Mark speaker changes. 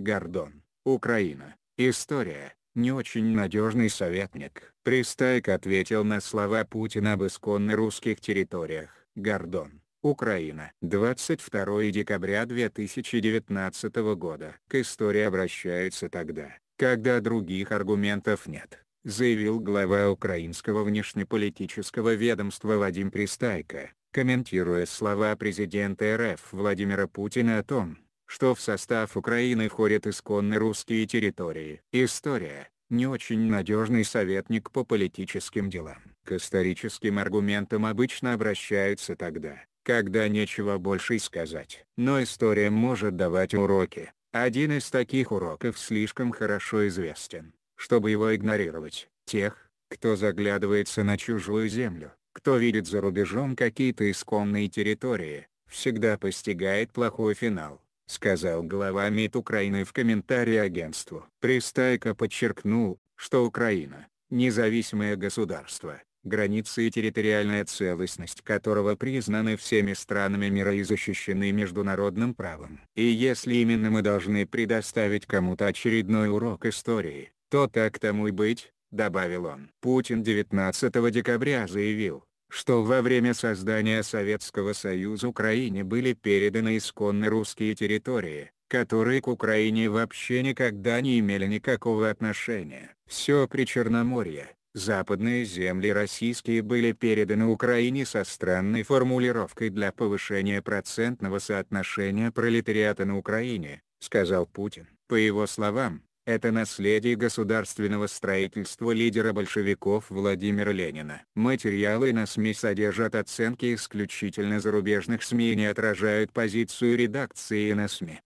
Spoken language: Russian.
Speaker 1: Гордон, Украина. История. Не очень надежный советник. Пристайк ответил на слова Путина об исконно русских территориях. Гордон, Украина. 22 декабря 2019 года. К истории обращаются тогда, когда других аргументов нет, заявил глава украинского внешнеполитического ведомства Вадим Пристайко, комментируя слова президента РФ Владимира Путина о том, что в состав Украины входят исконно русские территории. История – не очень надежный советник по политическим делам. К историческим аргументам обычно обращаются тогда, когда нечего больше сказать. Но история может давать уроки. Один из таких уроков слишком хорошо известен, чтобы его игнорировать. Тех, кто заглядывается на чужую землю, кто видит за рубежом какие-то исконные территории, всегда постигает плохой финал сказал глава МИД Украины в комментарии агентству. Пристайко подчеркнул, что Украина – независимое государство, границы и территориальная целостность которого признаны всеми странами мира и защищены международным правом. И если именно мы должны предоставить кому-то очередной урок истории, то так тому и быть, добавил он. Путин 19 декабря заявил, что во время создания Советского Союза Украине были переданы исконно русские территории, которые к Украине вообще никогда не имели никакого отношения. Все при Черноморье, западные земли российские были переданы Украине со странной формулировкой для повышения процентного соотношения пролетариата на Украине, сказал Путин. По его словам, это наследие государственного строительства лидера большевиков Владимира Ленина. Материалы на СМИ содержат оценки исключительно зарубежных СМИ и не отражают позицию редакции на СМИ.